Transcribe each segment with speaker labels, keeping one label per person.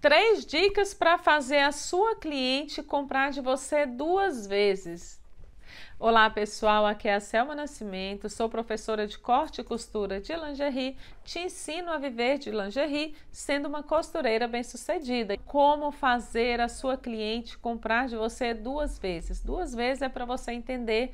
Speaker 1: Três dicas para fazer a sua cliente comprar de você duas vezes. Olá pessoal, aqui é a Selma Nascimento, sou professora de corte e costura de lingerie, te ensino a viver de lingerie sendo uma costureira bem-sucedida. Como fazer a sua cliente comprar de você duas vezes? Duas vezes é para você entender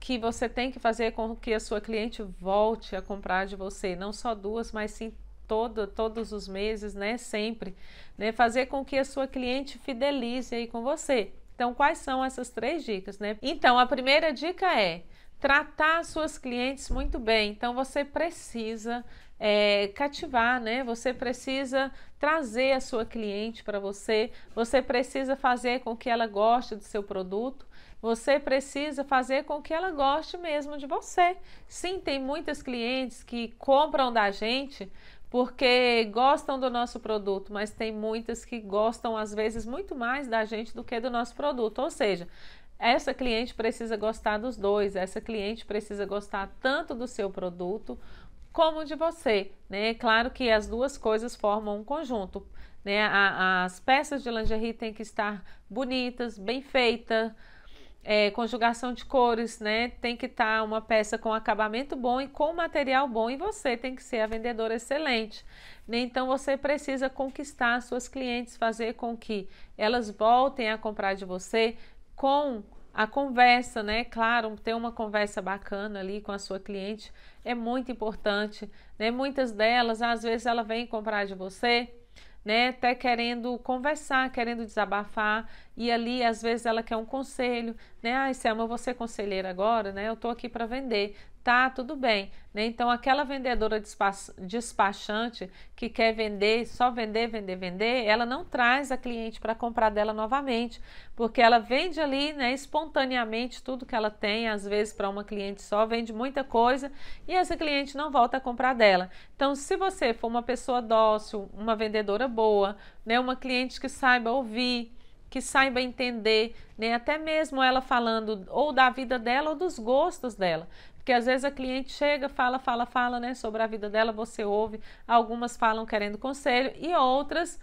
Speaker 1: que você tem que fazer com que a sua cliente volte a comprar de você, não só duas, mas sim todo, todos os meses, né? Sempre, né? Fazer com que a sua cliente fidelize aí com você. Então, quais são essas três dicas, né? Então, a primeira dica é tratar suas clientes muito bem. Então, você precisa é, cativar, né? Você precisa trazer a sua cliente para você, você precisa fazer com que ela goste do seu produto, você precisa fazer com que ela goste mesmo de você. Sim, tem muitas clientes que compram da gente porque gostam do nosso produto, mas tem muitas que gostam às vezes muito mais da gente do que do nosso produto. Ou seja, essa cliente precisa gostar dos dois, essa cliente precisa gostar tanto do seu produto como de você, né? Claro que as duas coisas formam um conjunto, né? A, as peças de lingerie têm que estar bonitas, bem feitas, é, conjugação de cores, né? Tem que estar tá uma peça com acabamento bom e com material bom, e você tem que ser a vendedora excelente. Né? Então você precisa conquistar suas clientes, fazer com que elas voltem a comprar de você com a conversa, né? Claro, ter uma conversa bacana ali com a sua cliente é muito importante, né? Muitas delas, às vezes, ela vem comprar de você né, até tá querendo conversar, querendo desabafar, e ali às vezes ela quer um conselho, né? Ah, Selma, eu vou ser conselheira agora, né? Eu tô aqui para vender tá tudo bem. Né? Então, aquela vendedora despachante que quer vender, só vender, vender, vender, ela não traz a cliente para comprar dela novamente, porque ela vende ali né, espontaneamente tudo que ela tem, às vezes para uma cliente só, vende muita coisa e essa cliente não volta a comprar dela. Então, se você for uma pessoa dócil, uma vendedora boa, né, uma cliente que saiba ouvir, que saiba entender, né? até mesmo ela falando ou da vida dela ou dos gostos dela. Porque às vezes a cliente chega, fala, fala, fala, né, sobre a vida dela, você ouve, algumas falam querendo conselho e outras,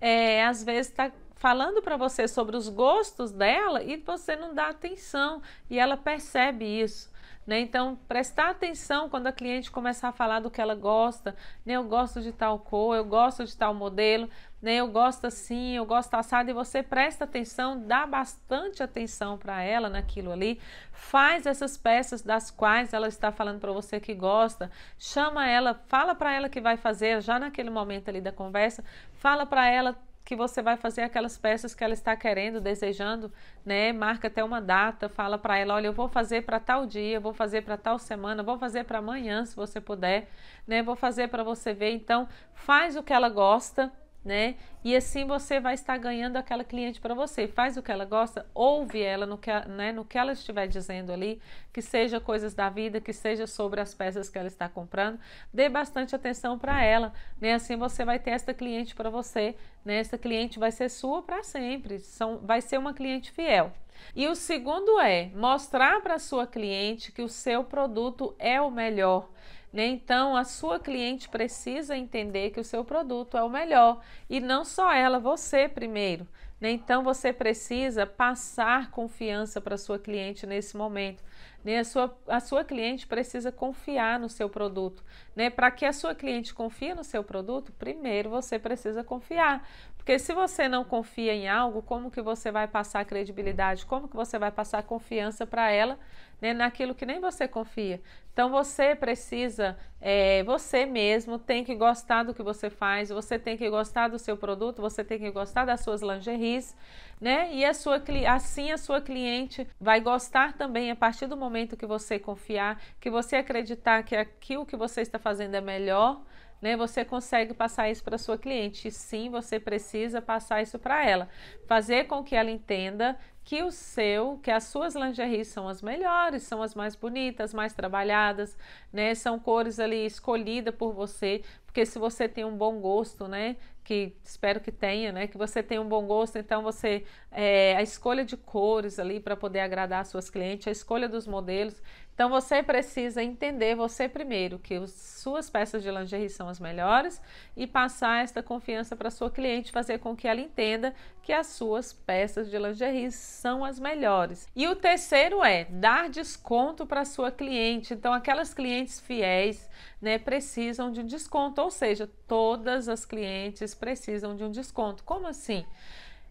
Speaker 1: é, às vezes, está falando para você sobre os gostos dela e você não dá atenção e ela percebe isso. Né? Então, prestar atenção quando a cliente começar a falar do que ela gosta, né? eu gosto de tal cor, eu gosto de tal modelo, né? eu gosto assim, eu gosto assado, e você presta atenção, dá bastante atenção para ela naquilo ali, faz essas peças das quais ela está falando para você que gosta, chama ela, fala para ela que vai fazer já naquele momento ali da conversa, fala para ela que você vai fazer aquelas peças que ela está querendo, desejando, né? Marca até uma data, fala para ela, olha, eu vou fazer para tal dia, vou fazer para tal semana, vou fazer para amanhã, se você puder, né? Vou fazer para você ver. Então, faz o que ela gosta, né? E assim você vai estar ganhando aquela cliente para você. Faz o que ela gosta, ouve ela no que, né, no que ela estiver dizendo ali, que seja coisas da vida, que seja sobre as peças que ela está comprando. Dê bastante atenção para ela, né? Assim você vai ter esta cliente para você, né? Essa cliente vai ser sua para sempre, são, vai ser uma cliente fiel. E o segundo é mostrar para sua cliente que o seu produto é o melhor né? Então, a sua cliente precisa entender que o seu produto é o melhor e não só ela, você primeiro. Né? Então, você precisa passar confiança para sua cliente nesse momento. Né? A, sua, a sua cliente precisa confiar no seu produto. Né? Para que a sua cliente confie no seu produto, primeiro você precisa confiar. Porque se você não confia em algo, como que você vai passar credibilidade? Como que você vai passar confiança para ela né, naquilo que nem você confia? Então você precisa, é, você mesmo tem que gostar do que você faz, você tem que gostar do seu produto, você tem que gostar das suas lingeries, né? E a sua, assim a sua cliente vai gostar também a partir do momento momento que você confiar, que você acreditar que aquilo que você está fazendo é melhor, né, você consegue passar isso para sua cliente. E sim, você precisa passar isso para ela. Fazer com que ela entenda que o seu, que as suas lingeries são as melhores, são as mais bonitas, mais trabalhadas, né? São cores ali escolhidas por você, porque se você tem um bom gosto, né? Que espero que tenha, né? Que você tenha um bom gosto, então você é, a escolha de cores ali para poder agradar as suas clientes, a escolha dos modelos. Então você precisa entender você primeiro que as suas peças de lingerie são as melhores e passar esta confiança para sua cliente, fazer com que ela entenda que as suas peças de lingerie são as melhores. E o terceiro é dar desconto para sua cliente. Então, aquelas clientes fiéis né, precisam de um desconto, ou seja, todas as clientes precisam de um desconto. Como assim?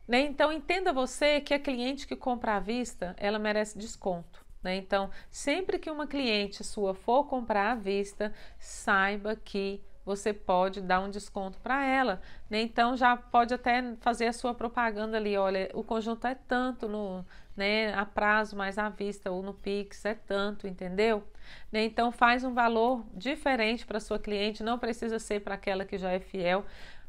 Speaker 1: Né? Então, entenda você que a cliente que compra à vista, ela merece desconto. Né? Então, sempre que uma cliente sua for comprar à vista, saiba que você pode dar um desconto para ela, né? Então já pode até fazer a sua propaganda ali, olha, o conjunto é tanto no, né, a prazo mais à vista ou no Pix é tanto, entendeu? Né? Então faz um valor diferente para sua cliente, não precisa ser para aquela que já é fiel.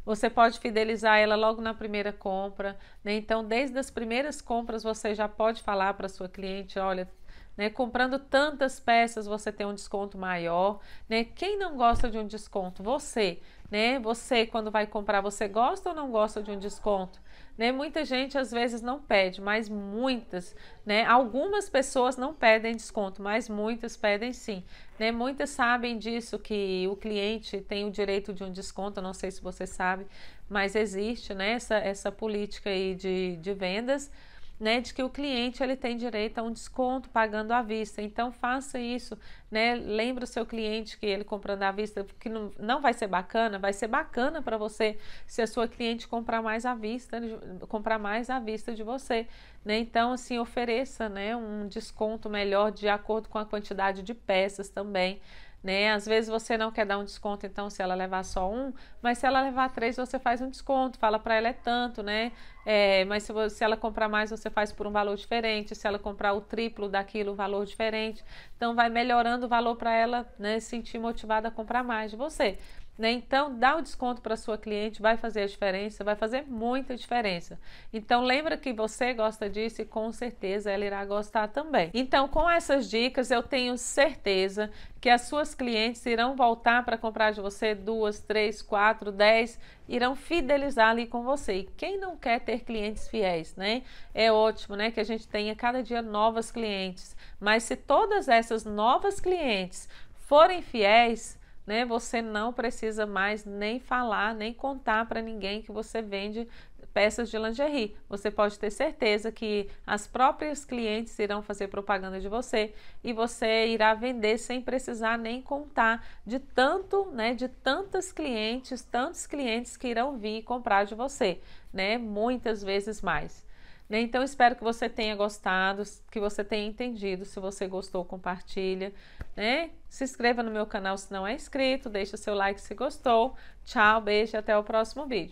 Speaker 1: Você pode fidelizar ela logo na primeira compra, né? Então desde as primeiras compras você já pode falar para sua cliente, olha, né? Comprando tantas peças você tem um desconto maior, né? Quem não gosta de um desconto? Você, né? Você quando vai comprar, você gosta ou não gosta de um desconto? Né? Muita gente às vezes não pede, mas muitas, né? Algumas pessoas não pedem desconto, mas muitas pedem sim, né? Muitas sabem disso que o cliente tem o direito de um desconto, não sei se você sabe, mas existe, né? Essa, essa política aí de, de vendas né, de que o cliente ele tem direito a um desconto pagando à vista. Então faça isso, né? Lembra o seu cliente que ele comprando à vista, porque não, não vai ser bacana, vai ser bacana para você se a sua cliente comprar mais à vista, comprar mais à vista de você, né? Então assim ofereça, né, um desconto melhor de acordo com a quantidade de peças também né? Às vezes você não quer dar um desconto, então se ela levar só um, mas se ela levar três, você faz um desconto, fala para ela é tanto, né? É, mas se, você, se, ela comprar mais, você faz por um valor diferente, se ela comprar o triplo daquilo, um valor diferente. Então vai melhorando o valor para ela, né, sentir motivada a comprar mais de você. Né? Então, dá o desconto para sua cliente, vai fazer a diferença, vai fazer muita diferença. Então, lembra que você gosta disso e com certeza ela irá gostar também. Então, com essas dicas, eu tenho certeza que as suas clientes irão voltar para comprar de você duas, três, quatro, dez, irão fidelizar ali com você. E quem não quer ter clientes fiéis, né? É ótimo, né? Que a gente tenha cada dia novas clientes. Mas se todas essas novas clientes forem fiéis, né? Você não precisa mais nem falar, nem contar para ninguém que você vende peças de lingerie. Você pode ter certeza que as próprias clientes irão fazer propaganda de você e você irá vender sem precisar nem contar de tanto, né, de tantas clientes, tantos clientes que irão vir comprar de você, né? Muitas vezes mais. Né? Então, espero que você tenha gostado, que você tenha entendido. Se você gostou, compartilha. Né? Se inscreva no meu canal se não é inscrito, deixa seu like se gostou. Tchau, beijo e até o próximo vídeo.